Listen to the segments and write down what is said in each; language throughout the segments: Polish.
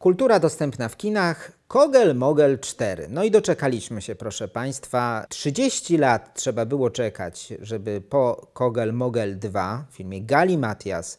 Kultura dostępna w kinach, Kogel Mogel 4. No i doczekaliśmy się, proszę Państwa. 30 lat trzeba było czekać, żeby po Kogel Mogel 2, w filmie Gali Matias,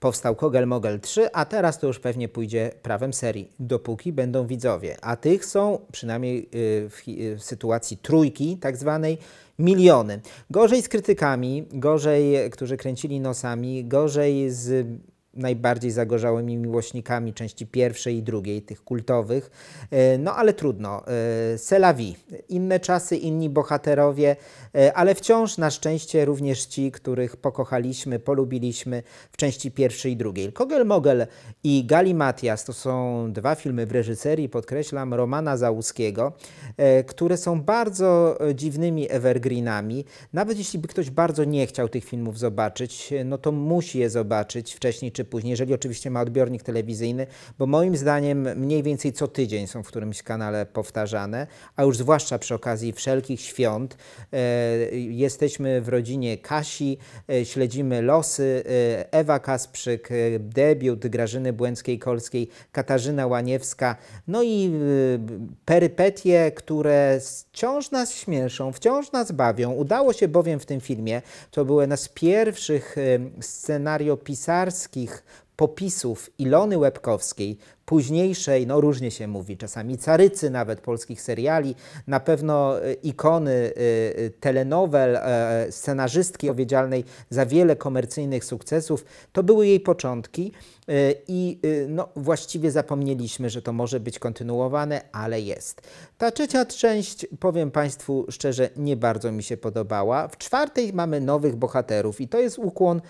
powstał Kogel Mogel 3, a teraz to już pewnie pójdzie prawem serii, dopóki będą widzowie. A tych są, przynajmniej y, y, w, sytuacji trójki tak zwanej, miliony. Gorzej z krytykami, gorzej, którzy kręcili nosami, gorzej z najbardziej zagorzałymi miłośnikami części pierwszej i drugiej, tych kultowych. E, no ale trudno. E, Selawi, inne czasy, inni bohaterowie, e, ale wciąż na szczęście również ci, których pokochaliśmy, polubiliśmy w części pierwszej i drugiej. Kogel Mogel i Gali Matias to są dwa filmy w reżyserii, podkreślam, Romana Załuskiego, które są bardzo dziwnymi evergreenami. Nawet jeśli by ktoś bardzo nie chciał tych filmów zobaczyć, no to musi je zobaczyć wcześniej czy czy później, jeżeli oczywiście ma odbiornik telewizyjny, bo moim zdaniem mniej więcej co tydzień są w którymś kanale powtarzane, a już zwłaszcza przy okazji wszelkich świąt. E, jesteśmy w rodzinie Kasi, e, śledzimy losy e, Ewa Kasprzyk, debiut Grażyny Błęckiej-Kolskiej, Katarzyna Łaniewska, no i perypetie, które wciąż nas śmieszą, wciąż nas bawią. Udało się bowiem w tym filmie, to były nas pierwszych scenariopisarskich popisów Ilony Łebkowskiej późniejszej, no różnie się mówi, czasami carycy nawet polskich seriali, na pewno e, ikony e, e, telenowel, scenarzystki odpowiedzialnej za wiele komercyjnych sukcesów, to były jej początki i no, właściwie zapomnieliśmy, że to może być kontynuowane, ale jest. Ta trzecia część, powiem Państwu szczerze, nie bardzo mi się podobała. W czwartej mamy nowych bohaterów i to jest ukłon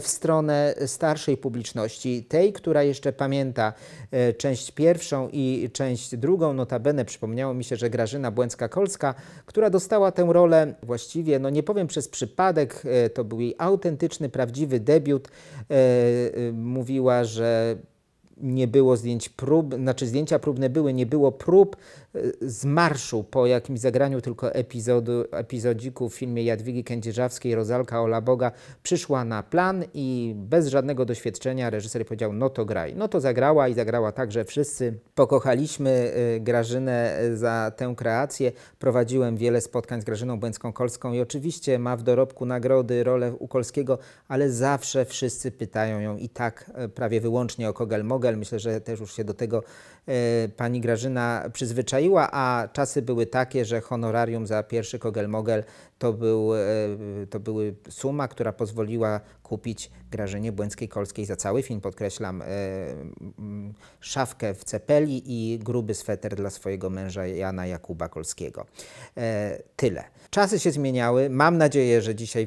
w stronę starszej publiczności, tej, która jeszcze pamięta część pierwszą i część drugą. Notabene przypomniało mi się, że Grażyna Błęcka-Kolska, która dostała tę rolę właściwie, no nie powiem przez przypadek, e, to był jej autentyczny, prawdziwy debiut. E, e, mówiła, że nie było zdjęć prób, znaczy zdjęcia próbne były, nie było prób e, z marszu po jakimś zagraniu tylko epizodu, epizodziku w filmie Jadwigi Kędzierzawskiej Rozalka Ola Boga przyszła na plan i bez żadnego doświadczenia reżyser powiedział no to graj. No to zagrała i zagrała tak, że wszyscy pokochaliśmy e, Grażynę e, za tę kreację. Prowadziłem wiele spotkań z Grażyną Błęcką-Kolską i oczywiście ma w dorobku nagrody rolę u Kolskiego, ale zawsze wszyscy pytają ją i tak prawie wyłącznie o Kogelmogę model. Myślę, że też już się do tego e, pani Grażyna przyzwyczaiła, a czasy były takie, że honorarium za pierwszy kogel-mogel to, był, e, to były suma, która pozwoliła kupić Grażynie Błęckiej-Kolskiej za cały film, podkreślam, e, szafkę w Cepeli i gruby sweter dla swojego męża Jana Jakuba Kolskiego. Tyle. Czasy się zmieniały. Mam nadzieję, że dzisiaj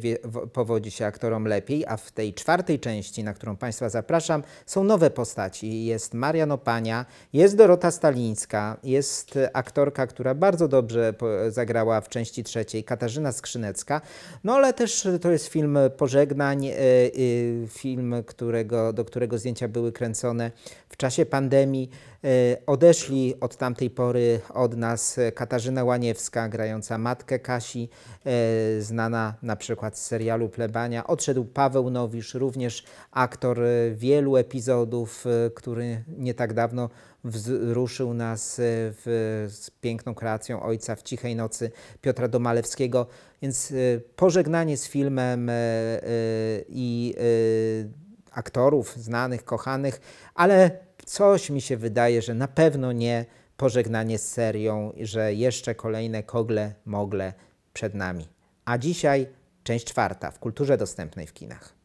powodzi się aktorom lepiej, a w tej czwartej części, na którą Państwa zapraszam, są nowe postaci jest Mariano Pania, jest Dorota Stalińska, jest aktorka, która bardzo dobrze zagrała w części trzeciej, Katarzyna Skrzynecka, no ale też to jest film pożegnań, e, e, film, którego, do którego zdjęcia były kręcone w czasie pandemii. E, odeszli od tamtej pory od nas Katarzyna Łaniewska, grająca matkę Kasi, e, znana na przykład z serialu Plebania. Odszedł Paweł Nowisz, również aktor e, wielu epizodów, który nie tak dawno wzruszył nas w, z piękną kreacją Ojca w cichej nocy Piotra Domalewskiego. Więc pożegnanie z filmem i aktorów znanych, kochanych, ale coś mi się wydaje, że na pewno nie pożegnanie z serią, że jeszcze kolejne kogle mogle przed nami. A dzisiaj część czwarta w kulturze dostępnej w kinach.